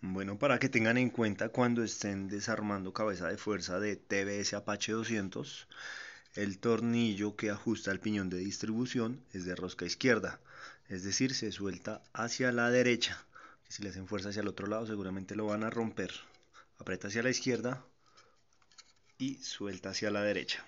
Bueno, para que tengan en cuenta cuando estén desarmando cabeza de fuerza de TBS Apache 200, el tornillo que ajusta el piñón de distribución es de rosca izquierda, es decir, se suelta hacia la derecha. Si le hacen fuerza hacia el otro lado, seguramente lo van a romper. Aprieta hacia la izquierda y suelta hacia la derecha.